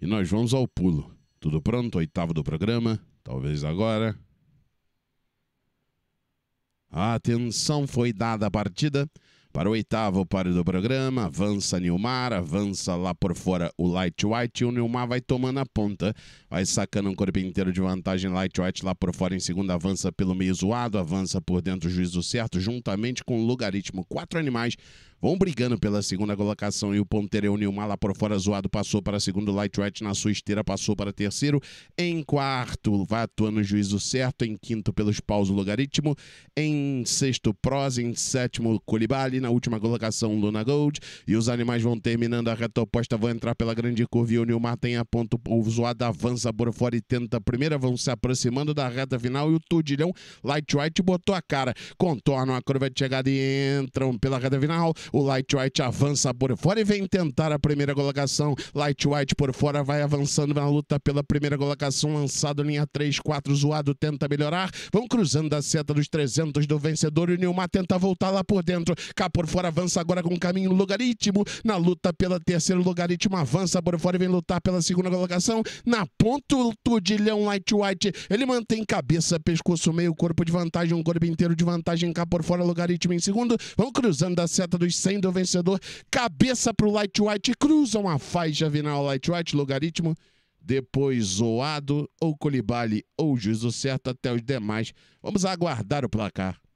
E nós vamos ao pulo. Tudo pronto? Oitavo do programa. Talvez agora. A atenção foi dada à partida. Para o oitavo páreo do programa, avança Nilmar, avança lá por fora o Light White e o Nilmar vai tomando a ponta. Vai sacando um corpo inteiro de vantagem, Light White lá por fora em segunda, avança pelo meio zoado, avança por dentro o juízo certo, juntamente com o logaritmo. Quatro animais vão brigando pela segunda colocação e o o Nilmar lá por fora zoado passou para segundo, light white na sua esteira passou para terceiro, em quarto vai atuando o juízo certo, em quinto pelos paus o logaritmo, em sexto Pros, em sétimo Colibali, na última colocação Luna Gold e os animais vão terminando a reta oposta, vão entrar pela grande curva e o Nilmar tem a ponto, o zoado avança por fora e tenta a primeira, vão se aproximando da reta final e o Tudilhão white botou a cara, contornam a curva de chegada e entram pela reta final, o Light White avança por fora e vem tentar a primeira colocação. Light White por fora vai avançando na luta pela primeira colocação. Lançado linha 3, 4, zoado, tenta melhorar. Vão cruzando a seta dos 300 do vencedor. E o Nilmar tenta voltar lá por dentro. Cá por fora avança agora com caminho logaritmo. Na luta pela terceira, logaritmo avança por fora e vem lutar pela segunda colocação. Na ponta, o Tudilhão White Ele mantém cabeça, pescoço, meio corpo de vantagem, um corpo inteiro de vantagem. Cá por fora, logaritmo em segundo. Vão cruzando a seta dos sendo o vencedor. Cabeça para o Light White, cruzam a faixa final Light White, logaritmo. Depois zoado ou Colibali ou Juiz do Certo até os demais. Vamos aguardar o placar.